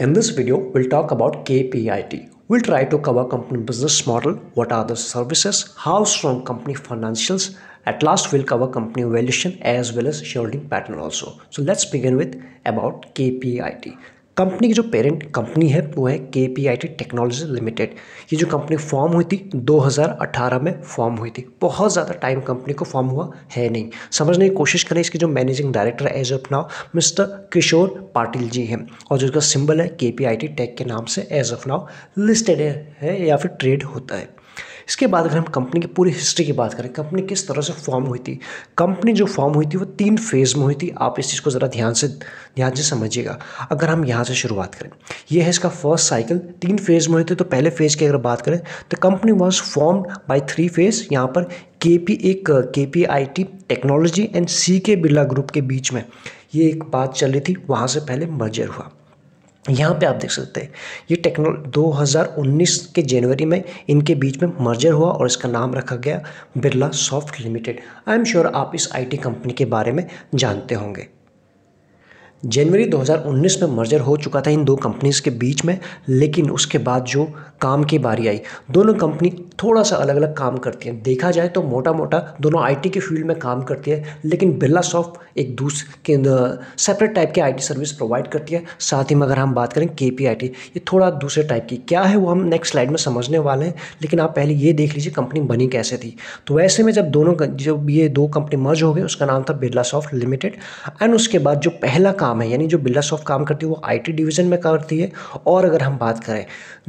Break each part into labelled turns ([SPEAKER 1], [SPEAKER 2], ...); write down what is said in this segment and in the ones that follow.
[SPEAKER 1] In this video, we'll talk about KPIT. We'll try to cover company business model, what are the services, how strong company financials. At last, we'll cover company valuation as well as shareholding pattern also. So let's begin with about KPIT. Company की जो parent company है वो है K P I T technology limited ये जो company form हुई थी 2018 में फॉर्म हुई थी बहुत ज़्यादा टाइम कंपनी को फॉर्म हुआ है नहीं समझने की कोशिश करें इसके जो managing director as of now mister Kishore Patil ji हैं और जिसका सिंबल है K P I T take के नाम से एज ऑफ नाउ लिस्टेड है या फिर ट्रेड होता है इसके बाद अगर हम कंपनी की पूरी हिस्ट्री की बात करें कंपनी किस तरह से फॉर्म हुई थी कंपनी जो फॉर्म हुई थी वो तीन फेज़ में हुई थी आप इस चीज़ को ज़रा ध्यान से ध्यान से समझिएगा अगर हम यहाँ से शुरुआत करें यह है इसका फर्स्ट साइकिल तीन फेज़ में हुई थी तो पहले फेज़ की अगर बात करें तो company was form by three phase यहाँ पर के पी एक K P I T technology and C K Birla group के बीच में ये एक बात चल रही थी वहाँ से पहले मर्जर हुआ यहाँ पे आप देख सकते हैं ये टेक्नो 2019 के जनवरी में इनके बीच में मर्जर हुआ और इसका नाम रखा गया Birlasoft limited I am sure आप इस आईटी कंपनी के बारे में जानते होंगे जनवरी 2019 में मर्जर हो चुका था इन दो कंपनीज़ के बीच में लेकिन उसके बाद जो काम की बारी आई दोनों कंपनी थोड़ा सा अलग अलग काम करती हैं देखा जाए तो मोटा मोटा दोनों आईटी के फील्ड में काम करती है लेकिन बिरला सॉफ्ट एक दूसरे के सेपरेट टाइप के आईटी सर्विस प्रोवाइड करती है साथ ही में अगर हम बात करें के ये थोड़ा दूसरे टाइप की क्या है वो हम नेक्स्ट स्लाइड में समझने वाले हैं लेकिन आप पहले ये देख लीजिए कंपनी बनी कैसे थी तो वैसे में जब दोनों जब ये दो कंपनी मर्ज हो गए उसका नाम था बिरला सॉफ्ट लिमिटेड एंड उसके बाद जो पहला काम काम है यानी जो बिल्डर्स सॉफ्ट काम करती है वो आईटी डिवीज़न में करती है और अगर हम बात करें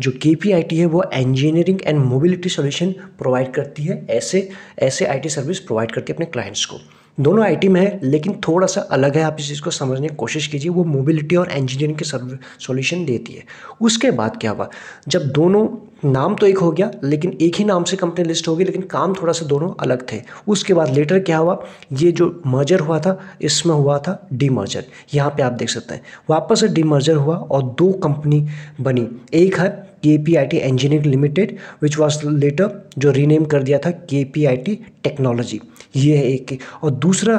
[SPEAKER 1] जो केपीआईटी है वो engineering and mobility solution provide करती है ऐसे ऐसे आईटी सर्विस प्रोवाइड करती है अपने क्लाइंट्स को दोनों आईटी में है लेकिन थोड़ा सा अलग है आप इस चीज़ को समझने की कोशिश कीजिए वो मोबिलिटी और इंजीनियरिंग के सर्व सोल्यूशन देती है उसके बाद क्या हुआ जब दोनों नाम तो एक हो गया लेकिन एक ही नाम से कंपनी लिस्ट होगी लेकिन काम थोड़ा सा दोनों अलग थे उसके बाद लेटर क्या हुआ ये जो मर्जर हुआ था इसमें हुआ था डी मर्जर यहाँ पर आप देख सकते हैं वापस से डी मर्जर हुआ और दो कंपनी बनी एक है K P I T engineering limited which was later जो रीनेम कर दिया था के पी आई टी टेक्नोलॉजी ये है एक और दूसरा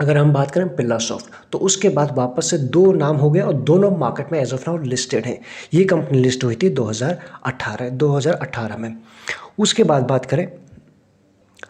[SPEAKER 1] अगर हम बात करें पिल्लासॉफ्ट तो उसके बाद वापस से दो नाम हो गए और दोनों मार्केट में एज ऑफ नाउ लिस्टेड हैं ये कंपनी लिस्ट हुई थी 2018 2018 में उसके बाद बात करें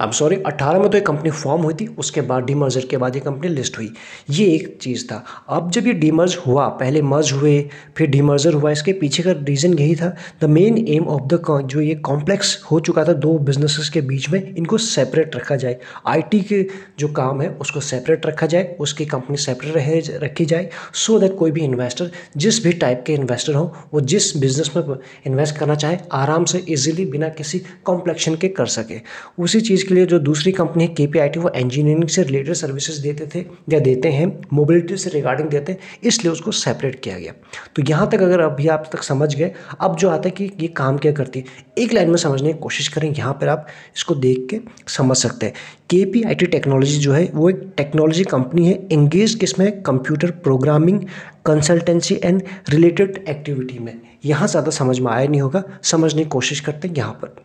[SPEAKER 1] अब सॉरी 18 में तो एक कंपनी फॉर्म हुई थी उसके बाद डीमर्जर के बाद ये कंपनी लिस्ट हुई ये एक चीज़ था अब जब ये डीमर्ज हुआ पहले मर्ज हुए फिर डीमर्जर हुआ इसके पीछे का रीज़न यही था the main aim of the जो ये कॉम्प्लेक्स हो चुका था दो बिजनेसेस के बीच में इनको सेपरेट रखा जाए आईटी के जो काम है उसको सेपरेट रखा जाए उसकी कंपनी सेपरेट रहे रखी जाए सो so दैट कोई भी इन्वेस्टर जिस भी टाइप के इन्वेस्टर हो वो जिस बिजनेस में इन्वेस्ट करना चाहे आराम से ईजिली बिना किसी कॉम्प्लेक्शन के कर सके उसी चीज़ चीज़ के लिए जो दूसरी कंपनी है के टी वो इंजीनियरिंग से रिलेटेड सर्विसेज देते थे या देते हैं मोबिलिटी से रिगार्डिंग देते हैं इसलिए उसको सेपरेट किया गया तो यहाँ तक अगर अभी आप तक समझ गए अब जो आता है कि ये काम क्या करती है एक लाइन में समझने की कोशिश करें यहाँ पर आप इसको देख के समझ सकते हैं के पी आई टी टेक्नोलॉजी जो है वो एक टेक्नोलॉजी कंपनी है एंगेज किसमें computer programming consultancy and related activity में यहाँ ज़्यादा समझ में आया नहीं होगा समझने की कोशिश करते हैं यहाँ पर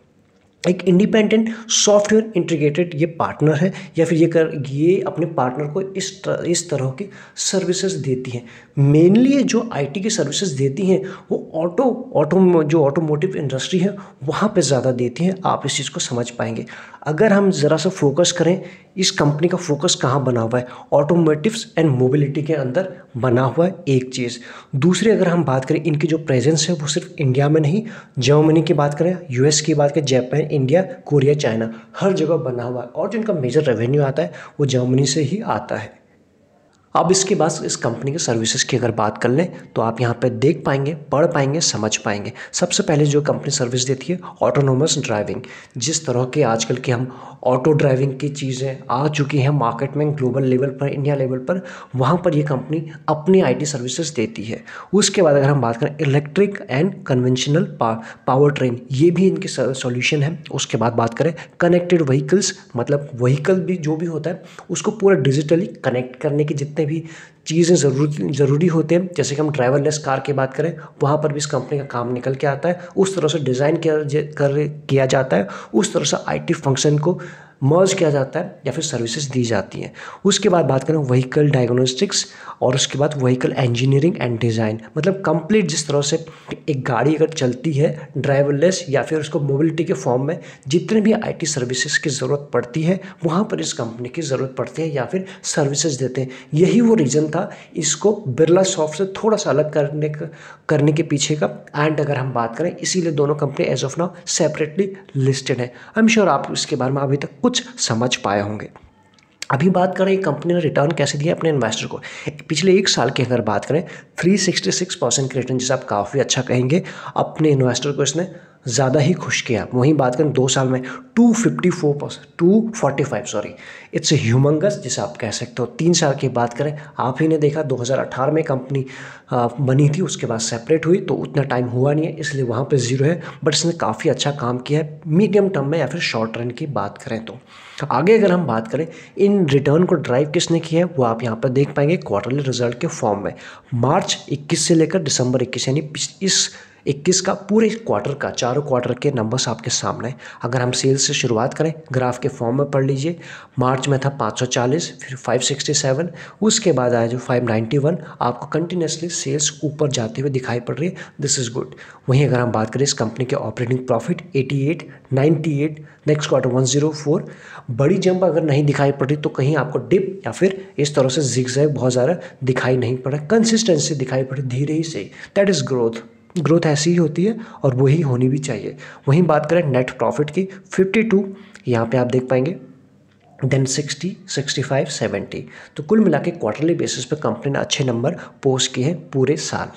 [SPEAKER 1] एक इंडिपेंडेंट सॉफ्टवेयर इंटीग्रेटेड ये पार्टनर है या फिर ये कर ये अपने पार्टनर को इस तर, इस तरह की सर्विसेज देती हैं मेनली जो आईटी की सर्विसेज देती हैं वो ऑटो ऑटो जो ऑटोमोटिव इंडस्ट्री है वहाँ पे ज़्यादा देती हैं आप इस चीज़ को समझ पाएंगे अगर हम ज़रा सा फोकस करें इस कंपनी का फोकस कहाँ बना हुआ है ऑटोमेटिव्स एंड मोबिलिटी के अंदर बना हुआ है एक चीज़ दूसरी अगर हम बात करें इनकी जो प्रेजेंस है वो सिर्फ इंडिया में नहीं जर्मनी की बात करें यूएस की बात करें जापान इंडिया कोरिया चाइना हर जगह बना हुआ है और जो इनका मेजर रेवेन्यू आता है वो जर्मनी से ही आता है अब इसके बाद इस कंपनी के सर्विसेज की अगर बात कर लें तो आप यहाँ पे देख पाएंगे पढ़ पाएंगे समझ पाएंगे सबसे पहले जो कंपनी सर्विस देती है ऑटोनोमस ड्राइविंग जिस तरह के आजकल के हम ऑटो ड्राइविंग की चीज़ें आ चुकी हैं मार्केट में ग्लोबल लेवल पर इंडिया लेवल पर वहाँ पर यह कंपनी अपनी आई सर्विसेज देती है उसके बाद अगर हम बात करें electric and conventional powertrain ये भी इनकी सोल्यूशन है उसके बाद बात करें कनेक्टेड व्हीकल्स मतलब व्हीकल भी जो भी होता है उसको पूरा डिजिटली कनेक्ट करने के जितने जितने भी चीज़ें ज़रूरी ज़रूरी होते हैं जैसे कि हम ड्राइवरलेस कार की बात करें वहाँ पर भी इस कंपनी का काम निकल के आता है उस तरह से डिज़ाइन किया कर किया जाता है उस तरह से आईटी फंक्शन को मर्ज किया जाता है या फिर सर्विसेज दी जाती हैं उसके बाद बात करें व्हीकल डायग्नोस्टिक्स और उसके बाद व्हीकल इंजीनियरिंग एंड डिज़ाइन मतलब कंप्लीट जिस तरह से एक गाड़ी अगर चलती है ड्राइवरलेस या फिर उसको मोबिलिटी के फॉर्म में जितने भी आईटी सर्विसेज की ज़रूरत पड़ती है वहाँ पर इस कंपनी की ज़रूरत पड़ती है या फिर सर्विसेज देते हैं यही वो रीज़न था इसको बिरला सॉफ्ट से थोड़ा सा अलग करने का करने के पीछे का एंड अगर हम बात करें इसीलिए दोनों company as of now separately listed है आई एम श्योर आप इसके बारे में अभी तक कुछ समझ पाए होंगे अभी बात करें कंपनी ने रिटर्न कैसे दिया अपने इन्वेस्टर को पिछले एक साल की अगर बात करें 366 परसेंट के रिटर्न जिसे आप काफ़ी अच्छा कहेंगे अपने इन्वेस्टर को इसने ज़्यादा ही खुश किया वहीं बात करें दो साल में 254 percent to sorry it's a humongous जिसे आप कह सकते हो तीन साल की बात करें आप ही ने देखा 2018 में कंपनी बनी थी उसके बाद सेपरेट हुई तो उतना टाइम हुआ नहीं है इसलिए वहाँ पे ज़ीरो है बट इसने काफ़ी अच्छा काम किया है मीडियम टर्म में या फिर शॉर्ट रन की बात करें तो आगे अगर हम बात करें इन रिटर्न को ड्राइव किसने किया है वो आप यहाँ पर देख पाएंगे क्वार्टरली रिजल्ट के फॉर्म में मार्च इक्कीस से लेकर दिसंबर इक्कीस यानी इस 21 का पूरे क्वार्टर का चारों क्वार्टर के नंबर्स आपके सामने अगर हम सेल्स से शुरुआत करें ग्राफ के फॉर्म में पढ़ लीजिए मार्च में था 540 फिर 567 उसके बाद आया जो 591 आपको कंटिन्यूसली सेल्स ऊपर जाते हुए दिखाई पड़ रही है दिस इज़ गुड वहीं अगर हम बात करें इस कंपनी के ऑपरेटिंग प्रॉफिट 88, 98, नेक्स्ट क्वार्टर 104 बड़ी जंप अगर नहीं दिखाई पड़ रही तो कहीं आपको डिप या फिर इस तरह से जिग बहुत ज़्यादा दिखाई नहीं पड़ रहा कंसिस्टेंसी दिखाई पड़ रही धीरे ही say that is growth growth ऐसी ही होती है और वही होनी भी चाहिए वहीं बात करें नेट प्रॉफिट की 52 टू यहाँ पर आप देख पाएंगे देन 60, 65, 70 तो कुल मिला के क्वार्टरली बेसिस पर कंपनी ने अच्छे नंबर पोस्ट किए हैं पूरे साल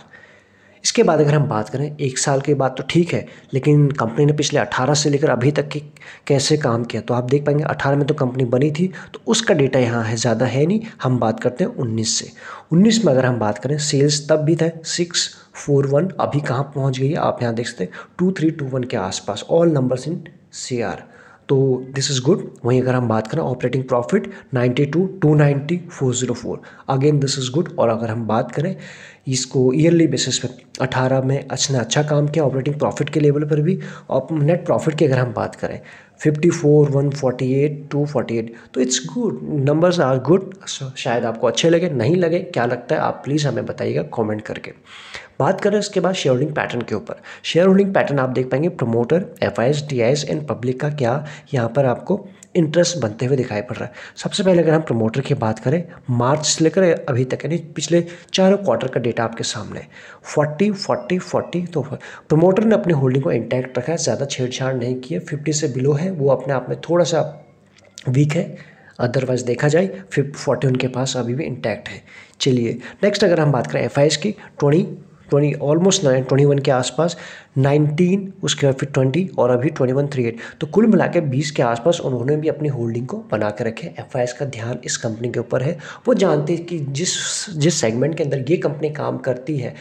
[SPEAKER 1] इसके बाद अगर हम बात करें एक साल की बात तो ठीक है लेकिन कंपनी ने पिछले 18 से लेकर अभी तक की कैसे काम किया तो आप देख पाएंगे 18 में तो कंपनी बनी थी तो उसका डेटा यहाँ है ज़्यादा है नहीं हम बात करते हैं 19 से 19 में अगर हम बात करें सेल्स तब भी था सिक्स फोर वन अभी कहाँ पहुँच गई है आप यहाँ देख सकते हैं टू थ्री टू वन के आसपास all numbers in C R तो दिस इज़ गुड वहीं अगर हम बात करें operating profit 92 290 four again this is good और अगर हम बात करें इसको ईयरली बेसिस पे 18 में अच्छा अच्छा काम किया ऑपरेटिंग प्रॉफिट के लेवल पर भी और नेट प्रॉफिट की अगर हम बात करें 54 148 248 तो it's good numbers are good शायद आपको अच्छे लगे नहीं लगे क्या लगता है आप प्लीज़ हमें बताइएगा कमेंट करके बात करें इसके बाद शेयर होल्डिंग पैटर्न के ऊपर शेयर होल्डिंग पैटर्न आप देख पाएंगे promoter F I and public का क्या यहाँ पर आपको इंटरेस्ट बनते हुए दिखाई पड़ रहा है सबसे पहले अगर हम प्रमोटर की बात करें मार्च से लेकर अभी तक यानी पिछले चारों क्वार्टर का डेटा आपके सामने फोर्टी फोर्टी फोर्टी तो प्रमोटर ने अपने होल्डिंग को इंटैक्ट रखा है ज़्यादा छेड़छाड़ नहीं की है फिफ्टी से बिलो है वो अपने आप में थोड़ा सा वीक है अदरवाइज देखा जाए फिफ्टी फोर्टी उनके पास अभी भी इंटैक्ट है चलिए नेक्स्ट अगर हम बात करें एफ की twenty twenty almost nine twenty one के आसपास नाइनटीन उसके बाद फिर ट्वेंटी और अभी ट्वेंटी वन थ्री एट तो कुल मिला के बीस के आसपास उन्होंने भी अपनी होल्डिंग को बना के रखे एफ का ध्यान इस कंपनी के ऊपर है वो जानते हैं कि जिस जिस सेगमेंट के अंदर ये कंपनी काम करती है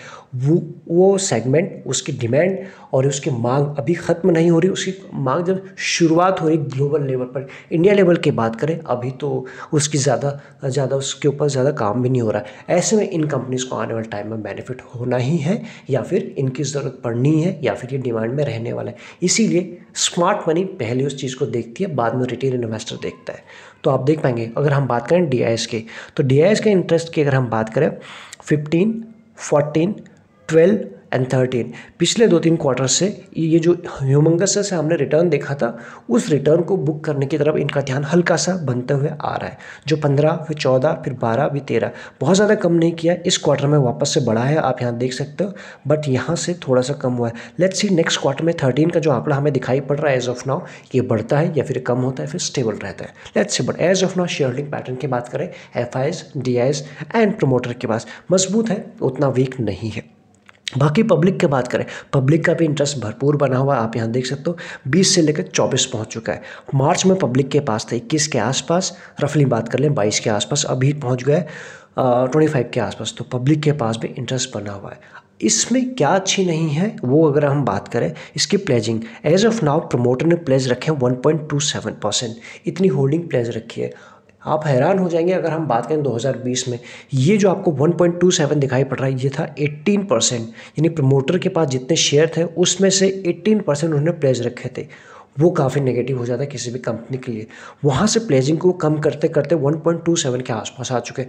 [SPEAKER 1] वो वो सेगमेंट उसकी डिमांड और उसकी मांग अभी ख़त्म नहीं हो रही उसकी मांग जब शुरुआत हो रही ग्लोबल लेवल पर इंडिया लेवल की बात करें अभी तो उसकी ज़्यादा ज़्यादा उसके ऊपर ज़्यादा काम भी नहीं हो रहा ऐसे में इन कंपनीज़ को आने वाले टाइम में बेनिफिट होना ही है या फिर इनकी ज़रूरत पड़नी है या फिर ये डिमांड में रहने वाला है इसीलिए स्मार्ट मनी पहले उस चीज़ को देखती है बाद में रिटेल इन्वेस्टर देखता है तो आप देख पाएंगे अगर हम बात करें डी के तो डी के इंटरेस्ट की अगर हम बात करें fifteen fourteen twelve and thirteen पिछले दो तीन क्वार्टर से ये जो ह्यूमंगस से हमने रिटर्न देखा था उस रिटर्न को बुक करने की तरफ इनका ध्यान हल्का सा बनते हुए आ रहा है जो पंद्रह फिर चौदह फिर बारह फिर तेरह बहुत ज़्यादा कम नहीं किया इस क्वार्टर में वापस से बढ़ा है आप यहाँ देख सकते हो बट यहाँ से थोड़ा सा कम हुआ है लेट्स सी नेक्स्ट क्वार्टर में थर्टीन का जो आंकड़ा हमें दिखाई पड़ रहा है एज ऑफ नाउ ये बढ़ता है या फिर कम होता है फिर स्टेबल रहता है let's see but as of now holding pattern की बात करें F I S D I S and promoter के पास मजबूत है उतना वीक नहीं है बाकी पब्लिक की बात करें पब्लिक का भी इंटरेस्ट भरपूर बना हुआ है आप यहाँ देख सकते हो 20 से लेकर 24 पहुँच चुका है मार्च में पब्लिक के पास था इक्कीस के आसपास रफली बात कर लें 22 के आसपास अभी पहुँच गया है ट्वेंटी फाइव के आसपास तो पब्लिक के पास भी इंटरेस्ट बना हुआ है इसमें क्या अच्छी नहीं है वो अगर हम बात करें इसकी pledging as of now promoter ने प्लेज रखे हैं वन परसेंट इतनी होल्डिंग प्लेज रखी है आप हैरान हो जाएंगे अगर हम बात करें 2020 में ये जो आपको 1.27 दिखाई पड़ रहा है ये था 18 परसेंट यानी प्रमोटर के पास जितने शेयर थे उसमें से 18 परसेंट उन्होंने प्लेज रखे थे वो काफ़ी नेगेटिव हो जाता है किसी भी कंपनी के लिए वहाँ से प्लेजिंग को कम करते करते 1.27 के आसपास आ चुके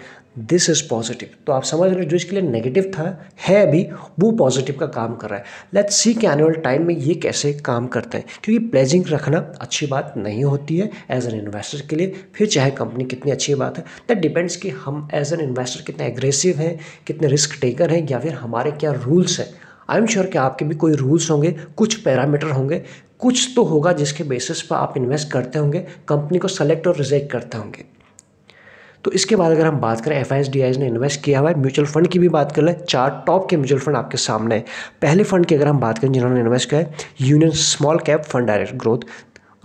[SPEAKER 1] दिस इज़ पॉजिटिव तो आप समझ रहे हो जो इसके लिए नेगेटिव था है अभी वो पॉजिटिव का काम कर रहा है लेट्स सी के एनुअल टाइम में ये कैसे काम करते हैं क्योंकि प्लेजिंग रखना अच्छी बात नहीं होती है एज एन इन्वेस्टर के लिए फिर चाहे कंपनी कितनी अच्छी बात है दैट डिपेंड्स कि हम एज एन इन्वेस्टर कितने एग्रेसिव हैं कितने रिस्क टेकर हैं या फिर हमारे क्या रूल्स हैं आई एम श्योर कि आपके भी कोई रूल्स होंगे कुछ पैरामीटर होंगे कुछ तो होगा जिसके बेसिस पर आप इन्वेस्ट करते होंगे कंपनी को सेलेक्ट और रिजेक्ट करते होंगे तो इसके बाद अगर हम बात करें एफ ने इन्वेस्ट किया हुआ है म्यूचुअल फंड की भी बात कर लें चार टॉप के म्यूचुअल फंड आपके सामने पहले फंड की अगर हम बात करें जिन्होंने इन्वेस्ट किया है Union small cap fund direct growth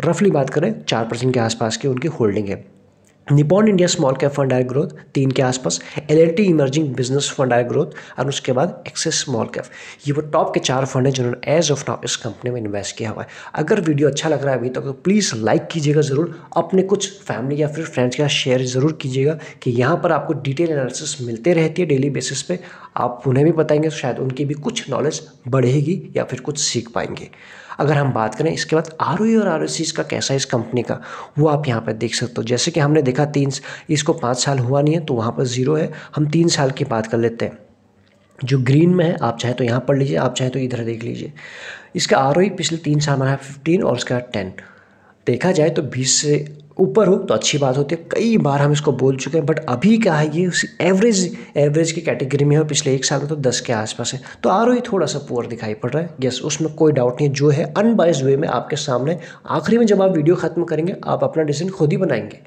[SPEAKER 1] रफली बात करें चार परसेंट के आसपास की उनकी होल्डिंग है Nippon India small cap fund आय ग्रोथ तीन के आसपास एल इमर्जिंग बिजनेस फंड आय ग्रोथ और उसके बाद एक्सेस स्मॉल कैप ये वो टॉप के चार फंड हैं जिन्होंने एज ऑफ नाउ इस कंपनी में इन्वेस्ट किया हुआ है अगर वीडियो अच्छा लग रहा है अभी तो प्लीज़ लाइक कीजिएगा ज़रूर अपने कुछ फैमिली या फिर फ्रेंड्स के साथ शेयर ज़रूर कीजिएगा कि यहाँ पर आपको डिटेल एनालिसिस मिलते रहती है डेली बेसिस पर आप उन्हें भी बताएंगे तो शायद उनकी भी कुछ नॉलेज बढ़ेगी या फिर कुछ सीख पाएंगे अगर हम बात करें इसके बाद आर e और आर का कैसा है इस कंपनी का वो आप यहाँ पर देख सकते हो जैसे कि हमने देखा तीन इसको पाँच साल हुआ नहीं है तो वहाँ पर ज़ीरो है हम तीन साल की बात कर लेते हैं जो ग्रीन में है आप चाहे तो यहाँ पढ़ लीजिए आप चाहे तो इधर देख लीजिए इसका आर e पिछले तीन साल में है फिफ्टीन और उसका टेन देखा जाए तो बीस से ऊपर हो तो अच्छी बात होती है कई बार हम इसको बोल चुके हैं बट अभी क्या है ये उसी एवरेज एवरेज की कैटेगरी में है पिछले एक साल में तो दस के आसपास है तो आर थोड़ा सा पुअर दिखाई पड़ रहा है यस उसमें कोई डाउट नहीं है जो है अनबाइज वे में आपके सामने आखिरी में जब आप वीडियो ख़त्म करेंगे आप अपना डिसीजन खुद ही बनाएंगे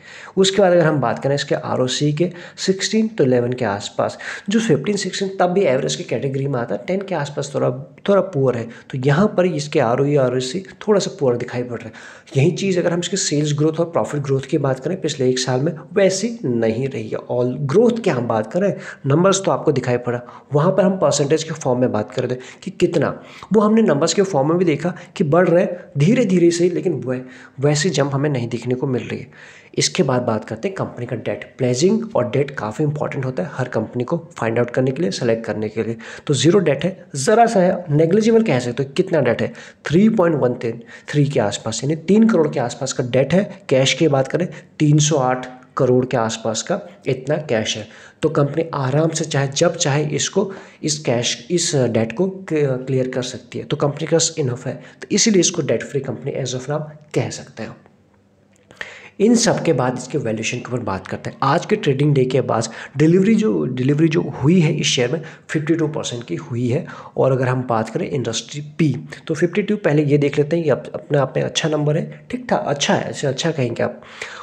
[SPEAKER 1] उसके बाद अगर हम बात करें इसके आर के सिक्सटीन टू इलेवन के आसपास जो फिफ्टीन सिक्सटीन तब भी एवरेज की कैटेगरी में आता है टेन के आसपास थोड़ा थोड़ा पुअर है तो यहाँ पर इसके आर ओ e, थोड़ा सा पुअर दिखाई पड़ रहा है यही चीज़ अगर हम इसकी सेल्स ग्रोथ और प्रॉफिट प्रॉफिट ग्रोथ की बात करें पिछले एक साल में वैसी नहीं रही है ऑल ग्रोथ की हम बात करें नंबर्स तो आपको दिखाई पड़ा वहाँ पर हम परसेंटेज के फॉर्म में बात कर दें कि कितना वो हमने नंबर्स के फॉर्म में भी देखा कि बढ़ रहे हैं धीरे धीरे से लेकिन वह वैसी जंप हमें नहीं देखने को मिल रही है इसके बाद बात करते हैं कंपनी का डेट प्लेजिंग और डेट काफ़ी इंपॉर्टेंट होता है हर कंपनी को फाइंड आउट करने के लिए सेलेक्ट करने के लिए तो जीरो डेट है ज़रा सा है नेग्लिजिबल कह सकते हो कितना डेट है थ्री पॉइंट वन तीन थ्री के आसपास यानी तीन करोड़ के आसपास का डेट है कैश की बात करें तीन सौ आठ करोड़ के आसपास का इतना कैश है तो कंपनी आराम से चाहे जब चाहे इसको इस कैश इस डेट को क्लियर कर सकती है तो कंपनी का इनफ है तो इसीलिए इसको debt free company as of now कह सकते हैं इन सब के बाद इसके वैल्यूशन के ऊपर बात करते हैं आज के ट्रेडिंग डे के बाद डिलीवरी जो डिलीवरी जो हुई है इस शेयर में 52 परसेंट की हुई है और अगर हम बात करें इंडस्ट्री पी तो 52 पहले ये देख लेते हैं ये अपने आप में अच्छा नंबर है ठीक था अच्छा है इसे अच्छा कहेंगे आप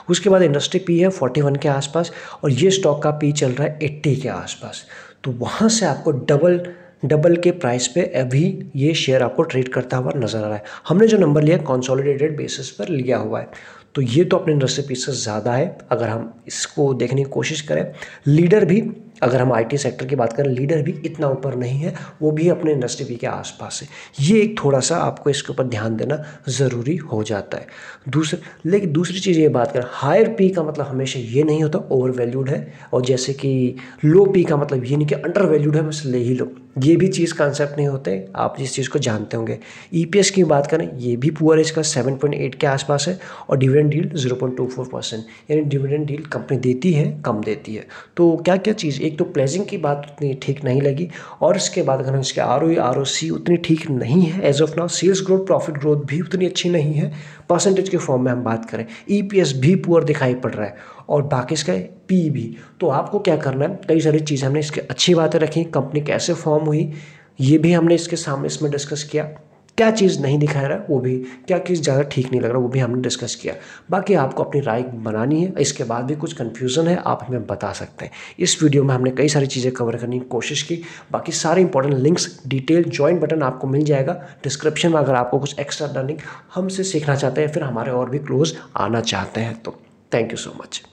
[SPEAKER 1] उसके बाद इंडस्ट्री पी है फोर्टी के आसपास और ये स्टॉक का पी चल रहा है एट्टी के आसपास तो वहाँ से आपको डबल डबल के प्राइस पे अभी ये शेयर आपको ट्रेड करता हुआ नज़र आ रहा है हमने जो नंबर लिया कंसोलिडेटेड बेसिस पर लिया हुआ है तो ये तो अपने नर्सरी से ज़्यादा है अगर हम इसको देखने की कोशिश करें लीडर भी अगर हम आईटी सेक्टर की बात करें लीडर भी इतना ऊपर नहीं है वो भी अपने इंडस्ट्री पी के आसपास है ये एक थोड़ा सा आपको इसके ऊपर ध्यान देना ज़रूरी हो जाता है दूसरे लेकिन दूसरी चीज़ ये बात करें हायर पी का मतलब हमेशा ये नहीं होता ओवर वैल्यूड है और जैसे कि लो पी का मतलब ये नहीं कि अंडर वैल्यूड है बस ले ही लो ये भी चीज़ कॉन्सेप्ट नहीं होते आप इस चीज़ को जानते होंगे ई e की बात करें ये भी पुअर है इसका सेवन के आसपास है और डिविडेंड डील जीरो परसेंट यानी डिविडेंड डील कंपनी देती है कम देती है तो क्या क्या चीज़ एक तो प्लेजिंग की बात उतनी ठीक नहीं लगी और इसके बाद अगर हम इसके आर ओ आर ओ सी उतनी ठीक नहीं है as of now sales growth profit growth भी उतनी अच्छी नहीं है परसेंटेज के फॉर्म में हम बात करें ई पी एस भी पुअर दिखाई पड़ रहा है और बाकी इसका पी भी तो आपको क्या करना है कई सारी चीज़ें हमने इसकी अच्छी बातें रखी कंपनी कैसे फॉर्म हुई ये भी हमने इसके सामने इसमें डिस्कस किया क्या चीज़ नहीं दिखा रहा वो भी क्या चीज़ ज़्यादा ठीक नहीं लग रहा वो भी हमने डिस्कस किया बाकी आपको अपनी राय बनानी है इसके बाद भी कुछ कन्फ्यूज़न है आप हमें बता सकते हैं इस वीडियो में हमने कई सारी चीज़ें कवर करने की कोशिश की बाकी सारे important links detail join button आपको मिल जाएगा डिस्क्रिप्शन में अगर आपको कुछ एक्स्ट्रा लर्निंग हमसे सीखना चाहते हैं फिर हमारे और भी क्लोज आना चाहते हैं तो थैंक यू सो मच